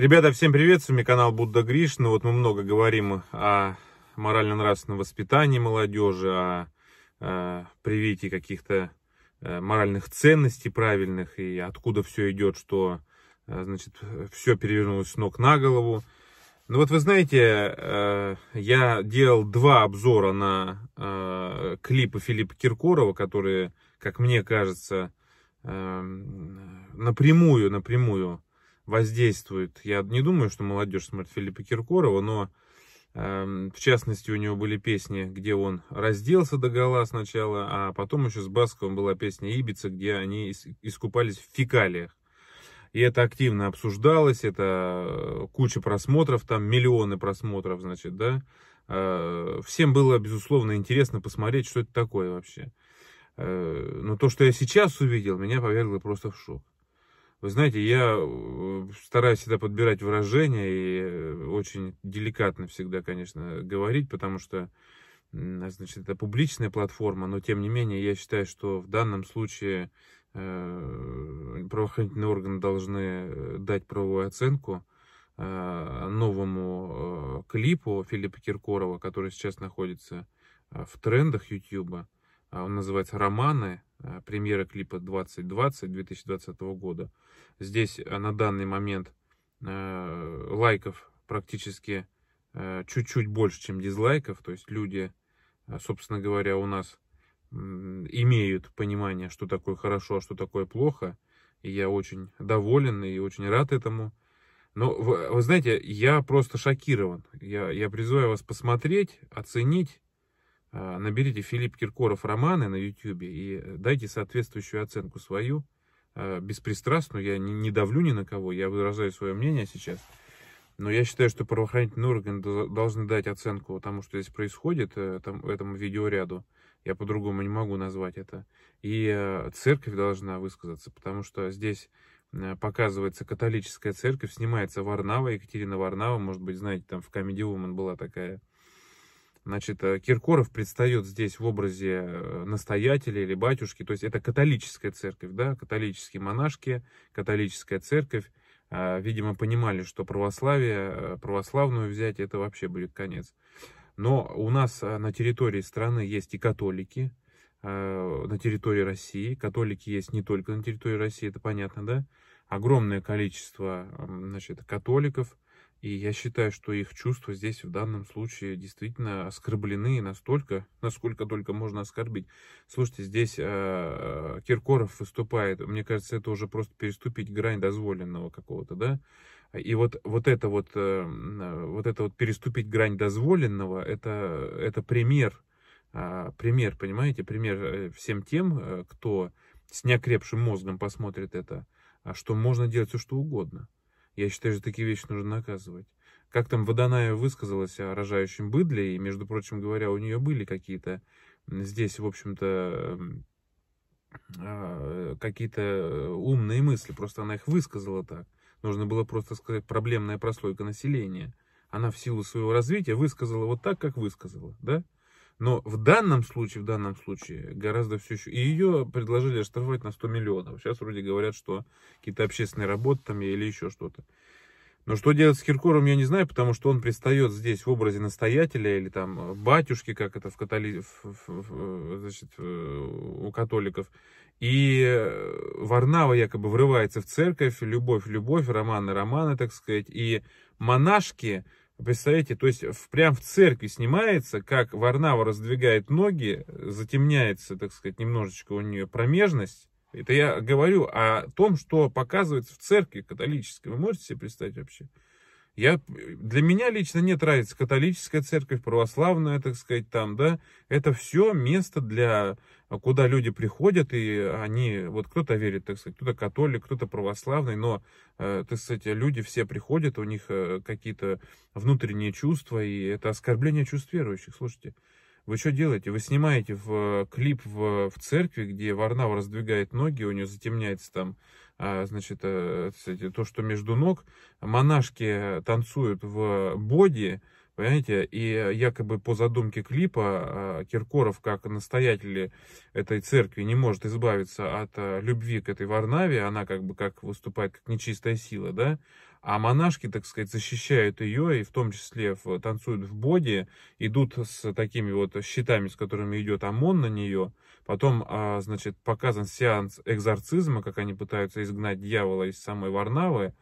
Ребята, всем привет, с вами канал Будда Гришин. Ну вот мы много говорим о морально-нравственном воспитании молодежи, о, о привитии каких-то э, моральных ценностей правильных и откуда все идет, что э, значит, все перевернулось с ног на голову. Ну вот вы знаете, э, я делал два обзора на клипы Филиппа Киркорова, которые, как мне кажется, напрямую, напрямую воздействует. Я не думаю, что молодежь смотрит Филиппа Киркорова, но э, в частности у него были песни, где он разделся до гола сначала, а потом еще с Басковым была песня «Ибица», где они искупались в фекалиях. И это активно обсуждалось, это э, куча просмотров, там миллионы просмотров, значит, да. Э, всем было, безусловно, интересно посмотреть, что это такое вообще. Э, но то, что я сейчас увидел, меня повергло просто в шок. Вы знаете, я э, стараюсь всегда подбирать выражения и э, очень деликатно всегда, конечно, говорить, потому что, значит, это публичная платформа, но тем не менее я считаю, что в данном случае э, правоохранительные органы должны дать правовую оценку новому клипу Филиппа Киркорова, который сейчас находится в трендах Ютьюба. А он называется «Романы», Э, премьера клипа 2020 2020 года. Здесь э, на данный момент э, лайков практически чуть-чуть больше, чем дизлайков. То есть люди, собственно говоря, у нас имеют понимание, что такое хорошо, а что такое плохо. И я очень доволен и очень рад этому. Но вы, вы знаете, я просто шокирован. Я, я призываю вас посмотреть, оценить а, наберите Филипп Киркоров романы на YouTube и дайте соответствующую оценку свою, а, беспристрастную. Я не давлю ни на кого, я выражаю свое мнение сейчас. Но я считаю, что правоохранительные органы должны дать оценку тому, что здесь происходит, э, там этому видеоряду. Я по-другому не могу назвать это. И э, церковь должна высказаться, потому что здесь э, показывается католическая церковь, снимается Варнава, Екатерина Варнава, может быть, знаете, там в Comedy Woman была такая Значит, э, Киркоров предстает здесь в образе э, настоятеля или батюшки, то есть это католическая церковь, да, католические монашки, католическая церковь, а, видимо, понимали, что православие, э, православную взять, это вообще будет конец. Но у нас на территории страны есть и католики, на территории России, католики есть не только на территории России, это понятно, да, огромное количество, значит, католиков, и я считаю, что их чувства здесь в данном случае действительно оскорблены настолько, насколько только можно оскорбить. Слушайте, здесь э, Киркоров выступает, мне кажется, это уже просто переступить грань дозволенного какого-то, да? И вот, вот это вот, э, вот это вот переступить грань дозволенного, это, это пример, э, пример, понимаете, пример э, всем тем, э, кто с неокрепшим мозгом посмотрит это, что можно делать все что угодно. Я считаю, что такие вещи нужно наказывать. Как там Водоная высказалась о рожающем быдле, и, между прочим говоря, у нее были какие-то здесь, в общем-то, эм, а, э, какие-то э, умные мысли, просто она их высказала так. Нужно было просто сказать проблемная прослойка населения. Она в силу своего развития высказала вот так, как высказала, да? Но в данном случае, в данном случае гораздо все еще... И ее предложили оштрафовать на 100 миллионов. Сейчас вроде говорят, что какие-то общественные работы там или еще что-то. Но что делать с Киркором, я не знаю, потому что он пристает здесь в образе настоятеля или там э, батюшки, как это в католи... значит, э, у католиков. И э, Варнава якобы врывается в церковь, любовь, любовь, романы, романы, так сказать. И монашки, Представляете, то есть в, прям в церкви снимается, как Варнава раздвигает ноги, затемняется, так сказать, немножечко у нее промежность. Это я говорю о том, что показывается в церкви католической. Вы можете себе представить вообще? Я, для меня лично нет разницы, католическая церковь, православная, так сказать, там, да, это все место для, куда люди приходят, и они, вот кто-то верит, так сказать, кто-то католик, кто-то православный, но, э, так сказать, люди все приходят, у них э, какие-то внутренние чувства, и это оскорбление чувств верующих, слушайте. Вы что делаете? Вы снимаете в э, клип в, в церкви, где Варнава раздвигает ноги, у нее затемняется там а, значит, э, то, что между ног. Монашки танцуют в боди, Понимаете? И якобы по задумке клипа а, Киркоров, как настоятель этой церкви, не может избавиться от э, любви к этой Варнаве. Она как бы как выступает как нечистая сила, да? а монашки, так сказать, защищают ее, и в том числе в, танцуют в боди, идут с такими вот щитами, с которыми идет ОМОН на нее. Потом, а, значит, показан сеанс экзорцизма, как они пытаются изгнать дьявола из самой Варнавы.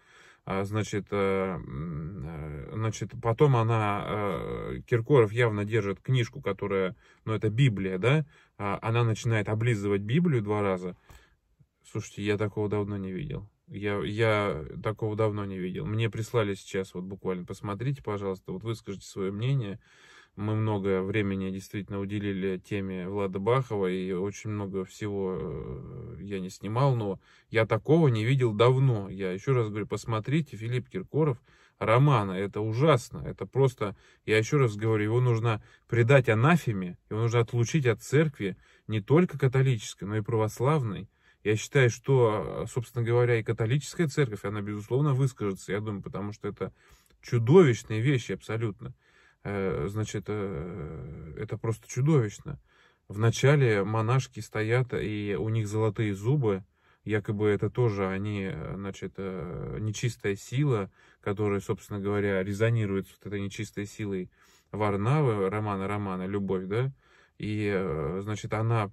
А, значит, а, значит, потом она, а, Киркоров явно держит книжку, которая, ну, это Библия, да, а, она начинает облизывать Библию два раза. Слушайте, я такого давно не видел. Я, я такого давно не видел. Мне прислали сейчас, вот буквально, посмотрите, пожалуйста, вот выскажите свое мнение. Мы много времени действительно уделили теме Влада Бахова, и очень много всего э, я не снимал, но я такого не видел давно. Я еще раз говорю, посмотрите, Филипп Киркоров, романа. Это ужасно. Это просто, я еще раз говорю, его нужно предать анафеме, его нужно отлучить от церкви, не только католической, но и православной. Я считаю, что, собственно говоря, и католическая церковь, она, безусловно, выскажется, я думаю, потому что это чудовищные вещи абсолютно. Э, значит, э, это просто чудовищно. Вначале монашки стоят, и у них золотые зубы, якобы это тоже они, э, значит, нечистая сила, которая, собственно говоря, резонирует с вот этой нечистой силой Варнавы, Романа Романа, любовь, да, и, э, значит, она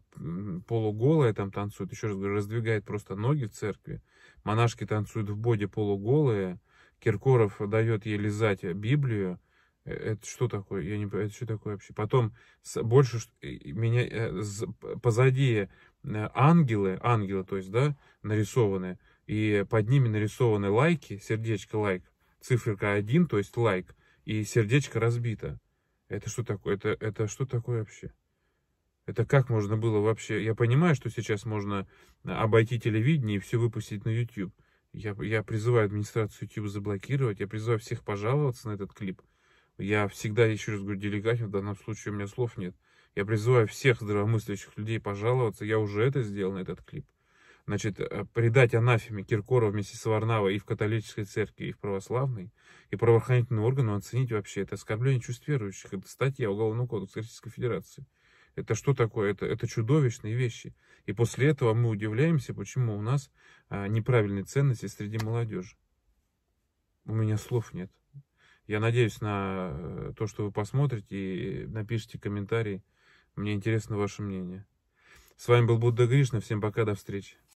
полуголая там танцует, еще раз говорю, раздвигает просто ноги в церкви. Монашки танцуют в боде полуголые. Киркоров дает ей лизать Библию. Э, это что такое? Я не это что такое вообще? Потом больше меня э, позади ангелы, ангелы, то есть, да, нарисованы, и под ними нарисованы лайки, сердечко лайк, циферка один то есть лайк, и сердечко разбито. Это что такое? Это, это что такое вообще? Это как можно было вообще... Я понимаю, что сейчас можно э, обойти телевидение и все выпустить на YouTube. Я, я призываю администрацию YouTube заблокировать, я призываю всех пожаловаться на этот клип. Я всегда, еще раз говорю, делегатив, в данном случае у меня слов нет. Я призываю всех здравомыслящих людей пожаловаться, я уже это сделал на этот клип. Значит, э, предать анафеме Киркорова вместе с Варнавой и в католической церкви, и в православной, и правоохранительные органы оценить вообще это оскорбление чувств верующих. Это статья Уголовного кодекса Российской Федерации. Это что такое? Это, это чудовищные вещи. И после этого мы удивляемся, почему у нас а, неправильные ценности среди молодежи. У меня слов нет. Я надеюсь на э, то, что вы посмотрите и напишите комментарий. Мне интересно ваше мнение. С вами был Будда Гришна. Всем пока, до встречи.